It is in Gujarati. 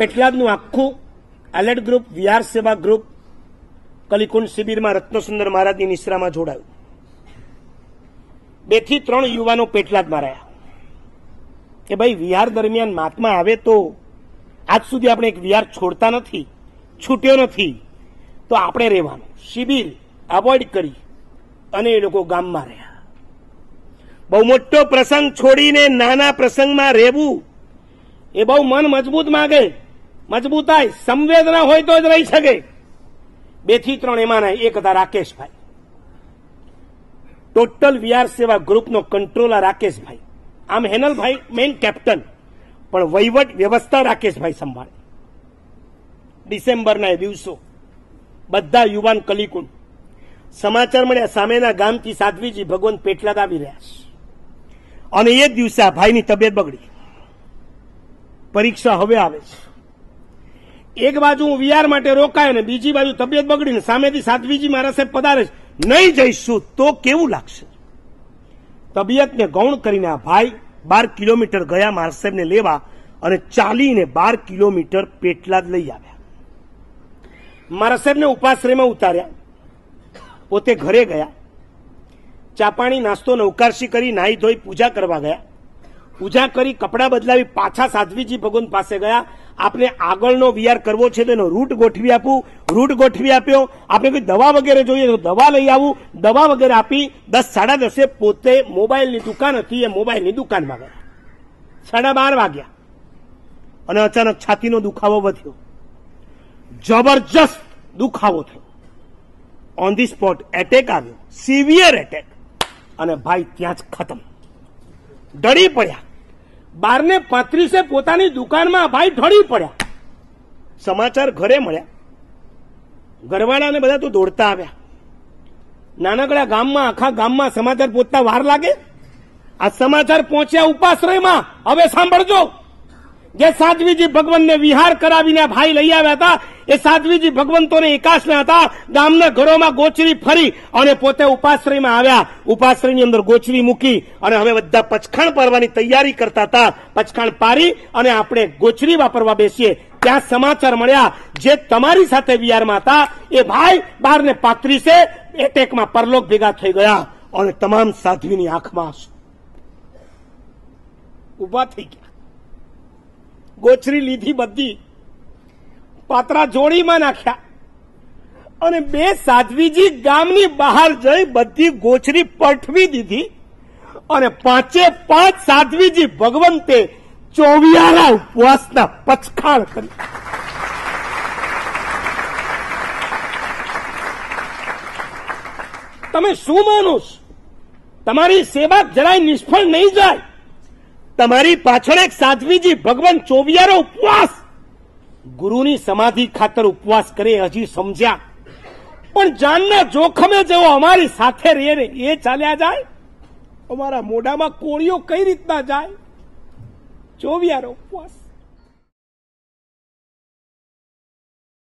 પેટલાદનું આખું એલર્ટ ગ્રુપ વિહાર સેવા ગ્રુપ કલિકુંડ શિબિરમાં રત્નસુંદર મહારાજની નિશ્રામાં જોડાયું બે થી ત્રણ યુવાનો પેટલાદમાં રહ્યા કે ભાઈ વિહાર દરમિયાન મહાત્મા આવે તો આજ સુધી આપણે એક વિહાર છોડતા નથી છૂટ્યો નથી તો આપણે રહેવાનું શિબિર અવોઇડ કરી અને એ લોકો ગામમાં રહ્યા બહુ મોટો પ્રસંગ છોડીને નાના પ્રસંગમાં રહેવું એ બહુ મન મજબૂત માગે મજબૂતાઈ સંવેદના હોય તો જ રહી શકે બે થી ત્રણ એમાંના એક હતા રાકેશભાઈ ટોટલ વીઆર સેવા ગ્રુપનો કંટ્રોલર રાકેશભાઈ આમ હેનલભાઈ મેઇન કેપ્ટન પણ વહીવટ વ્યવસ્થા રાકેશભાઈ સંભાળે ડિસેમ્બરના દિવસો બધા યુવાન કલિકુલ સમાચાર મળ્યા સામેના ગામથી સાધ્વીજી ભગવંત પેટલાદ આવી રહ્યા છે અને એ દિવસે આ ભાઈની તબિયત બગડી પરીક્ષા હવે આવે છે એક બાજુ હું વીઆર માટે રોકાય ને બીજી બાજુ તબિયત બગડીને સામેથી સાધ્વીજી મારા સાહેબ પધારે નહીં જઈશું તો કેવું લાગશે તબિયતને ગૌણ કરીને આ ભાઈ બાર કિલોમીટર ગયા મારા સાહેબને લેવા અને ચાલીને બાર કિલોમીટર પેટલા જ લઈ આવ્યા મારા સાહેબને ઉપાશ્રયમાં ઉતાર્યા પોતે ઘરે ગયા ચા પાણી નાસ્તો નવકારશી કરી નાહી ધોઈ પૂજા કરવા ગયા પૂજા કરી કપડાં બદલાવી પાછા સાધ્વીજી ભગવાન પાસે ગયા આપણે આગળનો વિયાર કરવો છે તો એનો રૂટ ગોઠવી આપું રૂટ ગોઠવી આપ્યો આપણે કોઈ દવા વગેરે જોઈએ તો દવા લઈ આવું દવા વગેરે આપી દસ સાડા દસે પોતે મોબાઈલની દુકાન હતી એ મોબાઈલની દુકાનમાં ગયા સાડા બાર વાગ્યા અને અચાનક છાતીનો દુખાવો વધ્યો જબરજસ્ત દુખાવો થયો ઓન ધી સ્પોટ એટેક આવ્યો સિવિયર એટેક અને ભાઈ ત્યાં જ ખતમ ડરી પડ્યા બારને પાંત્રીસે પોતાની દુકાનમાં ભાઈ ઢળી પડ્યા સમાચાર ઘરે મળ્યા ઘરવાળાને બધા તો દોડતા આવ્યા નાનકડા ગામમાં આખા ગામમાં સમાચાર પહોંચતા વાર લાગે આ સમાચાર પહોંચ્યા ઉપાશ્રયમાં હવે સાંભળજો જે સાધ્વીજી ભગવાનને વિહાર કરાવીને ભાઈ લઈ આવ્યા હતા એ સાધ્વીજી ભગવંતોને એકાશના હતા ગામના ઘરોમાં ગોચરી ફરી અને પોતે ઉપાશ્રયમાં આવ્યા ઉપાશ્રયની અંદર ગોચરી મૂકી અને હવે બધા પચખાણ પારવાની તૈયારી કરતા હતા પચખાણ પારી અને આપણે ગોચરી વાપરવા બેસીએ ત્યાં સમાચાર મળ્યા જે તમારી સાથે વિહારમાં હતા એ ભાઈ બાર ને પાંત્રીસે એટેકમાં પરલોક ભેગા થઈ ગયા અને તમામ સાધ્વીની આંખમાં ઉભા થઈ ગયા ગોચરી લીધી બધી પાત્રા જોડીમાં નાખ્યા અને બે સાધ્વીજી ગામની બહાર જઈ બધી ગોચરી પઠવી દીધી અને પાંચે પાંચ સાધ્વીજી ભગવંતે ચોવિયારા ઉપવાસના પચખાણ કરી તમે શું માનો તમારી સેવા જરાય નિષ્ફળ નહીં જાય તમારી પાછળ એક સાધ્વીજી ભગવાન ચોવિયારો ઉપવાસ ગુરુની સમાધિ ખાતર ઉપવાસ કરે હજી સમજ્યા પણ જાનના જોખમે જેવો અમારી સાથે રહે એ ચાલ્યા જાય અમારા મોઢામાં કોળીઓ કઈ રીતના જાય ચોવિયારો ઉપવાસ